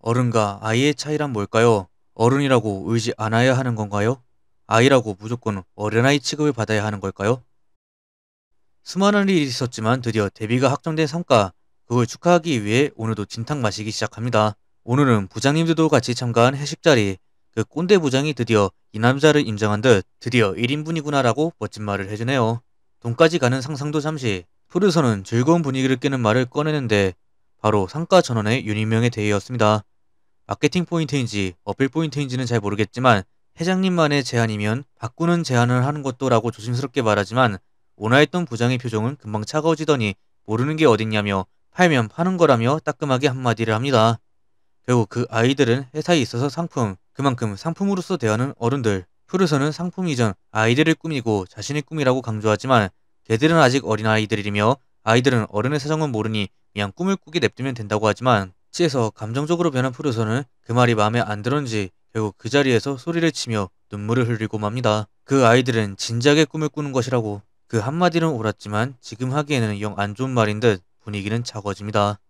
어른과 아이의 차이란 뭘까요? 어른이라고 울지 않아야 하는 건가요? 아이라고 무조건 어른아이 취급을 받아야 하는 걸까요? 수많은 일이 있었지만 드디어 데뷔가 확정된 성과, 그걸 축하하기 위해 오늘도 진탕 마시기 시작합니다. 오늘은 부장님들도 같이 참가한 회식 자리, 그 꼰대 부장이 드디어 이 남자를 인정한 듯 드디어 1인분이구나 라고 멋진 말을 해주네요. 돈까지 가는 상상도 잠시, 푸르서는 즐거운 분위기를 깨는 말을 꺼내는데 바로 상가 전원의 유닛명의 대회였습니다. 마케팅 포인트인지 어필 포인트인지는 잘 모르겠지만 회장님만의 제안이면 바꾸는 제안을 하는 것도 라고 조심스럽게 말하지만 온화했던 부장의 표정은 금방 차가워지더니 모르는 게 어딨냐며 팔면 파는 거라며 따끔하게 한마디를 합니다. 결국 그 아이들은 회사에 있어서 상품, 그만큼 상품으로서 대하는 어른들, 표류서는 상품 이전 아이들을 꾸미고 자신의 꿈이라고 강조하지만 개들은 아직 어린 아이들이며 아이들은 어른의 사정은 모르니 그냥 꿈을 꾸게 냅두면 된다고 하지만 치에서 감정적으로 변한 프로서는그 말이 마음에 안 들었는지 결국 그 자리에서 소리를 치며 눈물을 흘리고 맙니다. 그 아이들은 진작에 꿈을 꾸는 것이라고 그 한마디는 옳았지만 지금 하기에는 영 안 좋은 말인 듯 분위기는 차가집니다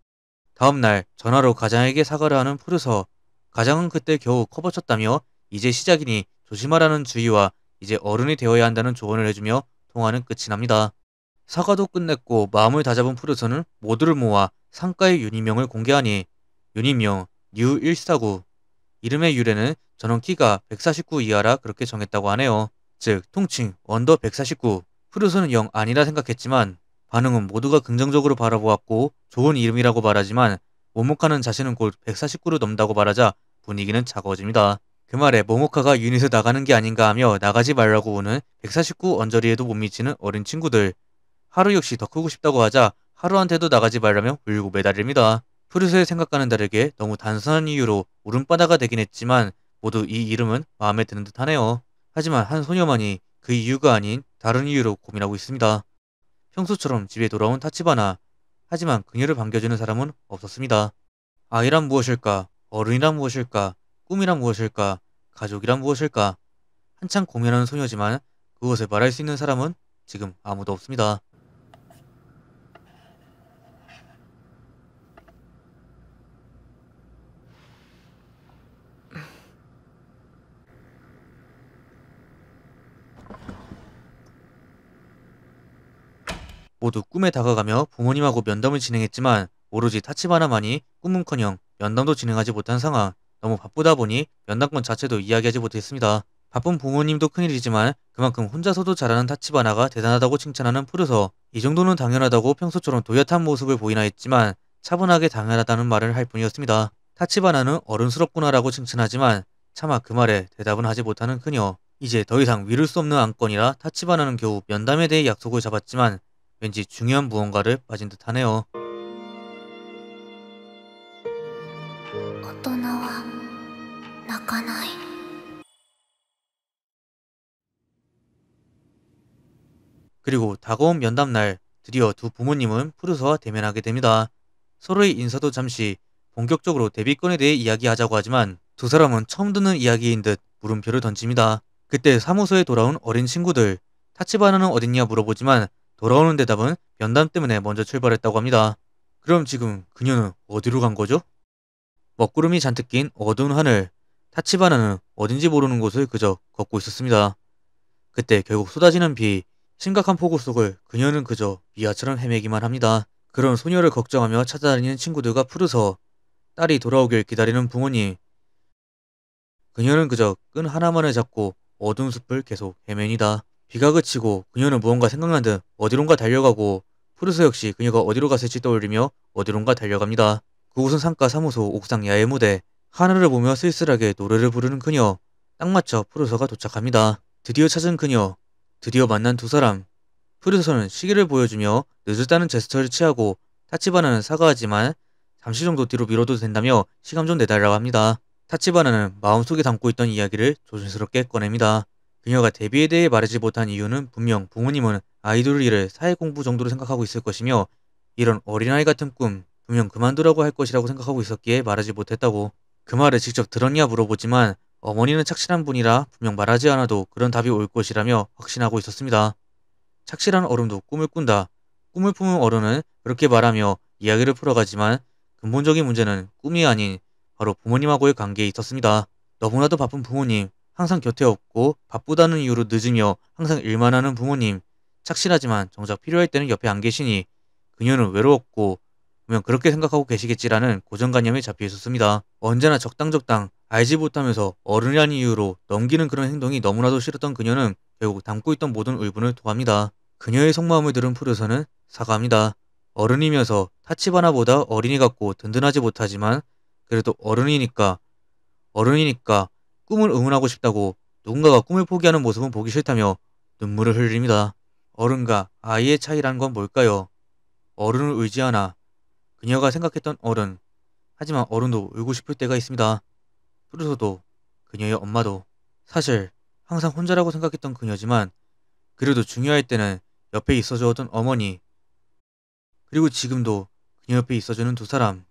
다음날 전화로 가장에게 사과를 하는 푸르서 가장은 그때 겨우 커버쳤다며 이제 시작이니 조심하라는 주의와 이제 어른이 되어야 한다는 조언을 해주며 통화는 끝이 납니다. 사과도 끝냈고 마음을 다잡은 프르서은 모두를 모아 상가의 유니명을 공개하니 유니명 뉴149 이름의 유래는 저는 키가 149 이하라 그렇게 정했다고 하네요. 즉 통칭 언더 149프르서은영 아니라 생각했지만 반응은 모두가 긍정적으로 바라보았고 좋은 이름이라고 말하지만 모모카는 자신은 곧 149로 넘다고 말하자 분위기는 차가워집니다. 그 말에 모모카가 유닛에 나가는 게 아닌가 하며 나가지 말라고 오는 149 언저리에도 못 미치는 어린 친구들 하루 역시 더 크고 싶다고 하자 하루한테도 나가지 말라며 울고 매달립니다. 푸르스의 생각과는 다르게 너무 단순한 이유로 오른바다가 되긴 했지만 모두 이 이름은 마음에 드는 듯 하네요. 하지만 한 소녀만이 그 이유가 아닌 다른 이유로 고민하고 있습니다. 평소처럼 집에 돌아온 타치바나 하지만 그녀를 반겨주는 사람은 없었습니다. 아이란 무엇일까? 어른이란 무엇일까? 꿈이란 무엇일까? 가족이란 무엇일까? 한참 고민하는 소녀지만 그것에 말할 수 있는 사람은 지금 아무도 없습니다. 모두 꿈에 다가가며 부모님하고 면담을 진행했지만 오로지 타치바나만이 꿈은커녕 면담도 진행하지 못한 상황 너무 바쁘다 보니 면담권 자체도 이야기하지 못했습니다. 바쁜 부모님도 큰일이지만 그만큼 혼자서도 잘하는 타치바나가 대단하다고 칭찬하는 푸르서 이 정도는 당연하다고 평소처럼 도옅한 모습을 보이나 했지만 차분하게 당연하다는 말을 할 뿐이었습니다. 타치바나는 어른스럽구나라고 칭찬하지만 차마 그 말에 대답은 하지 못하는 그녀. 이제 더 이상 미룰 수 없는 안건이라 타치바나는 겨우 면담에 대해 약속을 잡았지만 왠지 중요한 무언가를 빠진 듯하네요. 그리고 다가온 면담날 드디어 두 부모님은 푸르서와 대면하게 됩니다. 서로의 인사도 잠시 본격적으로 데뷔권에 대해 이야기하자고 하지만 두 사람은 처음 듣는 이야기인 듯 물음표를 던집니다. 그때 사무소에 돌아온 어린 친구들 타치바나는 어딨냐 물어보지만 돌아오는 대답은 면담 때문에 먼저 출발했다고 합니다. 그럼 지금 그녀는 어디로 간 거죠? 먹구름이 잔뜩 낀 어두운 하늘, 타치바나는 어딘지 모르는 곳을 그저 걷고 있었습니다. 그때 결국 쏟아지는 비, 심각한 폭우 속을 그녀는 그저 미아처럼 헤매기만 합니다. 그런 소녀를 걱정하며 찾아다니는 친구들과 푸르서 딸이 돌아오길 기다리는 부모님. 그녀는 그저 끈 하나만을 잡고 어두운 숲을 계속 헤맨이다 비가 그치고 그녀는 무언가 생각난 듯 어디론가 달려가고 푸르소 역시 그녀가 어디로 갔을지 떠올리며 어디론가 달려갑니다. 그곳은 상가 사무소 옥상 야외 무대 하늘을 보며 쓸쓸하게 노래를 부르는 그녀 딱 맞춰 푸르소가 도착합니다. 드디어 찾은 그녀 드디어 만난 두 사람 푸르소는 시계를 보여주며 늦었다는 제스처를 취하고 타치바나는 사과하지만 잠시 정도 뒤로 미뤄도 된다며 시간 좀 내달라고 합니다. 타치바나는 마음속에 담고 있던 이야기를 조심스럽게 꺼냅니다. 그녀가 데뷔에 대해 말하지 못한 이유는 분명 부모님은 아이돌 일을 사회 공부 정도로 생각하고 있을 것이며 이런 어린아이 같은 꿈 분명 그만두라고 할 것이라고 생각하고 있었기에 말하지 못했다고 그 말을 직접 들었냐 물어보지만 어머니는 착실한 분이라 분명 말하지 않아도 그런 답이 올 것이라며 확신하고 있었습니다. 착실한 어른도 꿈을 꾼다. 꿈을 품은 어른은 그렇게 말하며 이야기를 풀어가지만 근본적인 문제는 꿈이 아닌 바로 부모님하고의 관계에 있었습니다. 너무나도 바쁜 부모님, 항상 곁에 없고 바쁘다는 이유로 늦으며 항상 일만 하는 부모님. 착실하지만 정작 필요할 때는 옆에 안 계시니 그녀는 외로웠고 분명 그렇게 생각하고 계시겠지라는 고정관념에 잡혀 있었습니다. 언제나 적당적당 알지 못하면서 어른이란 이유로 넘기는 그런 행동이 너무나도 싫었던 그녀는 결국 담고 있던 모든 의분을 토합니다. 그녀의 속마음을 들은 푸르서는 사과합니다. 어른이면서 타치바나보다 어린이 같고 든든하지 못하지만 그래도 어른이니까 어른이니까 꿈을 응원하고 싶다고 누군가가 꿈을 포기하는 모습은 보기 싫다며 눈물을 흘립니다. 어른과 아이의 차이란 건 뭘까요? 어른을 의지하나? 그녀가 생각했던 어른. 하지만 어른도 울고 싶을 때가 있습니다. 푸르소도 그녀의 엄마도 사실 항상 혼자라고 생각했던 그녀지만 그래도 중요할 때는 옆에 있어주었던 어머니 그리고 지금도 그녀 옆에 있어주는 두 사람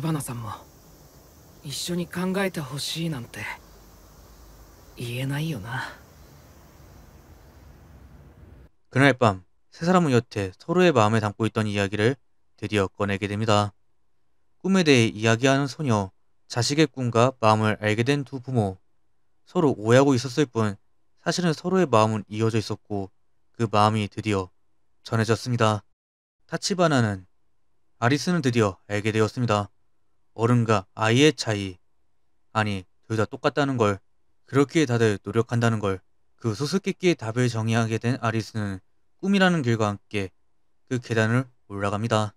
立さんも一緒に考えてほしいなんて言えないよな 그날 밤 세 사람은 여태 서로의 마음에 담고 있던 이야기를 드디어 꺼내게 됩니다. 꿈에 대해 이야기하는 소녀, 자식의 꿈과 마음을 알게 된 두 부모. 서로 오해하고 있었을 뿐 사실은 서로의 마음은 이어져 있었고 그 마음이 드디어 전해졌습니다. 타치바나는 아리스는 드디어 알게 되었습니다. 어른과 아이의 차이. 아니, 둘 다 똑같다는 걸, 그렇기에 다들 노력한다는 걸, 그 수수께끼의 답을 정의하게 된 아리스는 꿈이라는 길과 함께 그 계단을 올라갑니다.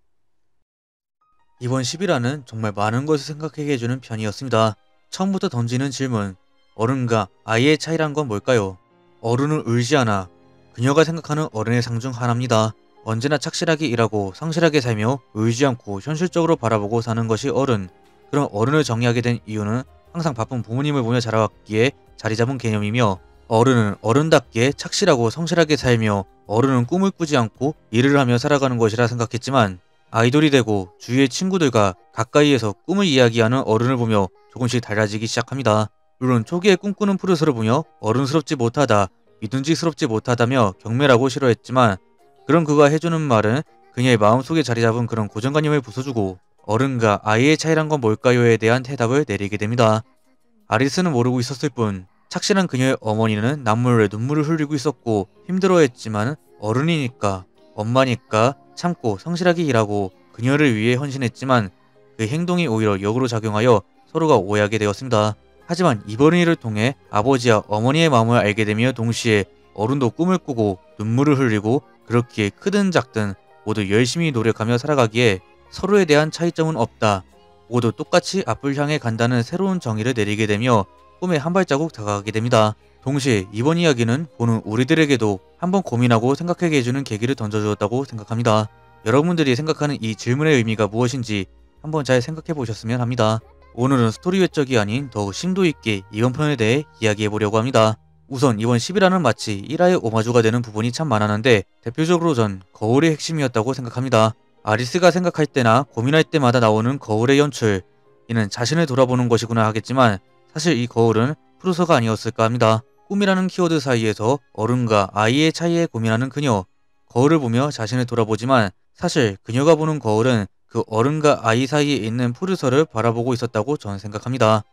이번 10이라는 정말 많은 것을 생각하게 해주는 편이었습니다. 처음부터 던지는 질문, 어른과 아이의 차이란 건 뭘까요? 어른을 울지 않아. 그녀가 생각하는 어른의 상 중 하나입니다. 언제나 착실하게 일하고 상실하게 살며 의지 않고 현실적으로 바라보고 사는 것이 어른. 그런 어른을 정의하게 된 이유는 항상 바쁜 부모님을 보며 자라왔기에 자리 잡은 개념이며 어른은 어른답게 착실하고 성실하게 살며 어른은 꿈을 꾸지 않고 일을 하며 살아가는 것이라 생각했지만 아이돌이 되고 주위의 친구들과 가까이에서 꿈을 이야기하는 어른을 보며 조금씩 달라지기 시작합니다. 물론 초기에 꿈꾸는 푸르스를 보며 어른스럽지 못하다, 믿음직스럽지 못하다며 경멸하고 싫어했지만 그럼 그가 해주는 말은 그녀의 마음속에 자리잡은 그런 고정관념을 부숴주고 어른과 아이의 차이란 건 뭘까요에 대한 대답을 내리게 됩니다. 아리스는 모르고 있었을 뿐 착실한 그녀의 어머니는 남물에 눈물을 흘리고 있었고 힘들어했지만 어른이니까 엄마니까 참고 성실하게 일하고 그녀를 위해 헌신했지만 그 행동이 오히려 역으로 작용하여 서로가 오해하게 되었습니다. 하지만 이번 일을 통해 아버지와 어머니의 마음을 알게 되며 동시에 어른도 꿈을 꾸고 눈물을 흘리고 그렇기에 크든 작든 모두 열심히 노력하며 살아가기에 서로에 대한 차이점은 없다. 모두 똑같이 앞을 향해 간다는 새로운 정의를 내리게 되며 꿈에 한 발자국 다가가게 됩니다. 동시에 이번 이야기는 보는 우리들에게도 한번 고민하고 생각하게 해주는 계기를 던져주었다고 생각합니다. 여러분들이 생각하는 이 질문의 의미가 무엇인지 한번 잘 생각해 보셨으면 합니다. 오늘은 스토리 외적이 아닌 더욱 심도 있게 이번 편에 대해 이야기해 보려고 합니다. 우선 이번 10이라는 마치 1화의 오마주가 되는 부분이 참 많았는데 대표적으로 전거울의 핵심이었다고 생각합니다. 아리스가 생각할 때나 고민할 때마다 나오는 거울의 연출 이는 자신을 돌아보는 것이구나 하겠지만 사실 이 거울은 프루서가 아니었을까 합니다. 꿈이라는 키워드 사이에서 어른과 아이의 차이에 고민하는 그녀 거울을 보며 자신을 돌아보지만 사실 그녀가 보는 거울은 그 어른과 아이 사이에 있는 프루서를 바라보고 있었다고 전 생각합니다.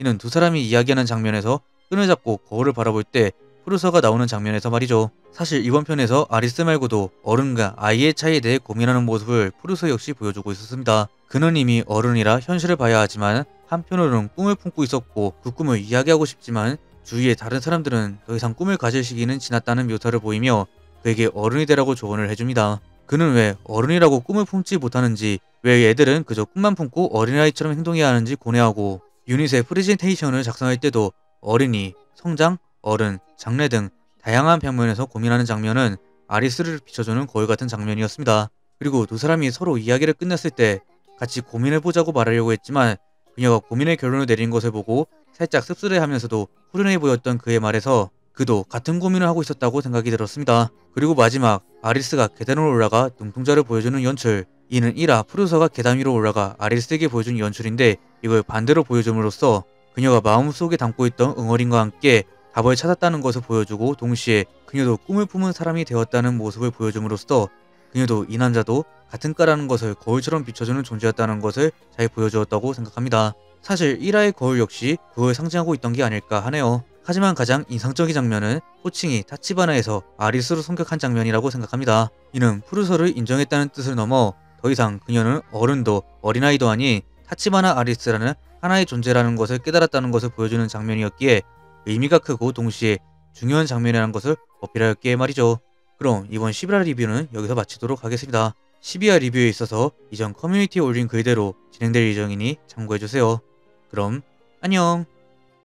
이는 두 사람이 이야기하는 장면에서 끈을 잡고 거울을 바라볼 때 프루서가 나오는 장면에서 말이죠. 사실 이번 편에서 아리스 말고도 어른과 아이의 차이에 대해 고민하는 모습을 프루서 역시 보여주고 있었습니다. 그는 이미 어른이라 현실을 봐야 하지만 한편으로는 꿈을 품고 있었고 그 꿈을 이야기하고 싶지만 주위의 다른 사람들은 더 이상 꿈을 가질 시기는 지났다는 묘사를 보이며 그에게 어른이 되라고 조언을 해줍니다. 그는 왜 어른이라고 꿈을 품지 못하는지 왜 애들은 그저 꿈만 품고 어린아이처럼 행동해야 하는지 고뇌하고 유닛의 프레젠테이션을 작성할 때도 어린이, 성장, 어른, 장래 등 다양한 평면에서 고민하는 장면은 아리스를 비춰주는 거울 같은 장면이었습니다. 그리고 두 사람이 서로 이야기를 끝냈을 때 같이 고민해보자고 말하려고 했지만 그녀가 고민의 결론을 내린 것을 보고 살짝 씁쓸해하면서도 후련해 보였던 그의 말에서 그도 같은 고민을 하고 있었다고 생각이 들었습니다. 그리고 마지막 아리스가 계단으로 올라가 눈동자를 보여주는 연출 이는 1화 프루서가 계단 위로 올라가 아리스에게 보여준 연출인데 이걸 반대로 보여줌으로써 그녀가 마음속에 담고 있던 응어린과 함께 답을 찾았다는 것을 보여주고 동시에 그녀도 꿈을 품은 사람이 되었다는 모습을 보여줌으로써 그녀도 이 남자도 같은 과라는 것을 거울처럼 비춰주는 존재였다는 것을 잘 보여주었다고 생각합니다. 사실 1화의 거울 역시 그걸 상징하고 있던 게 아닐까 하네요. 하지만 가장 인상적인 장면은 호칭이 타치바나에서 아리스로 성격한 장면이라고 생각합니다. 이는 푸르서를 인정했다는 뜻을 넘어 더 이상 그녀는 어른도 어린아이도 아니 타치바나 아리스라는 하나의 존재라는 것을 깨달았다는 것을 보여주는 장면이었기에 의미가 크고 동시에 중요한 장면이라는 것을 어필하였기에 말이죠. 그럼 이번 11화 리뷰는 여기서 마치도록 하겠습니다. 12화 리뷰에 있어서 이전 커뮤니티에 올린 글대로 진행될 예정이니 참고해주세요. 그럼 안녕!